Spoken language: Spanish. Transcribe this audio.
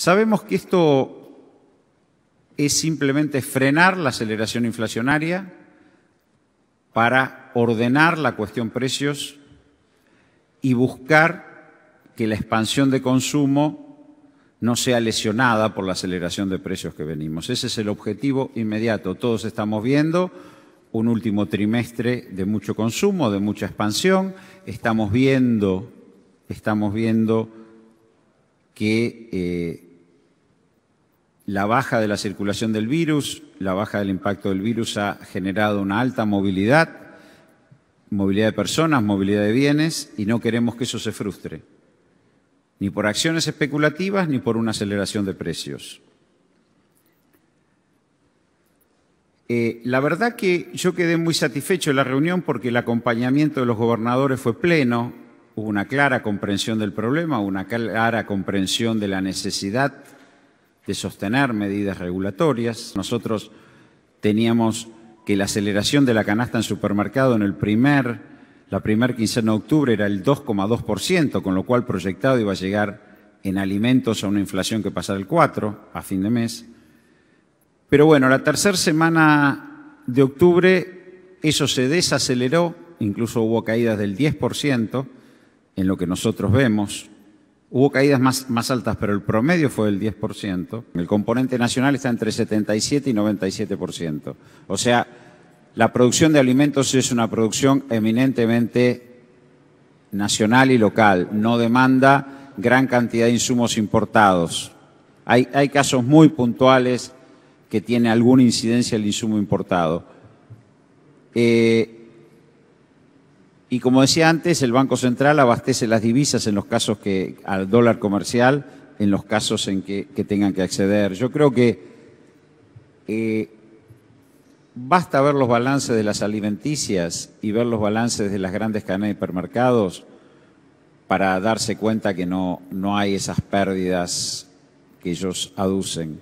Sabemos que esto es simplemente frenar la aceleración inflacionaria para ordenar la cuestión precios y buscar que la expansión de consumo no sea lesionada por la aceleración de precios que venimos. Ese es el objetivo inmediato. Todos estamos viendo un último trimestre de mucho consumo, de mucha expansión. Estamos viendo, estamos viendo que eh, la baja de la circulación del virus, la baja del impacto del virus ha generado una alta movilidad, movilidad de personas, movilidad de bienes, y no queremos que eso se frustre, ni por acciones especulativas ni por una aceleración de precios. Eh, la verdad que yo quedé muy satisfecho de la reunión porque el acompañamiento de los gobernadores fue pleno, hubo una clara comprensión del problema, una clara comprensión de la necesidad de sostener medidas regulatorias. Nosotros teníamos que la aceleración de la canasta en supermercado en el primer, la primer quincena de octubre era el 2,2%, con lo cual proyectado iba a llegar en alimentos a una inflación que pasara el 4 a fin de mes. Pero bueno, la tercera semana de octubre eso se desaceleró, incluso hubo caídas del 10% en lo que nosotros vemos Hubo caídas más, altas, pero el promedio fue el 10%. El componente nacional está entre 77 y 97%. O sea, la producción de alimentos es una producción eminentemente nacional y local. No demanda gran cantidad de insumos importados. Hay, hay casos muy puntuales que tiene alguna incidencia el insumo importado. Eh, y como decía antes, el Banco Central abastece las divisas en los casos que al dólar comercial, en los casos en que, tengan que acceder. Yo creo que eh, basta ver los balances de las alimenticias y ver los balances de las grandes cadenas de hipermercados para darse cuenta que no, no hay esas pérdidas que ellos aducen.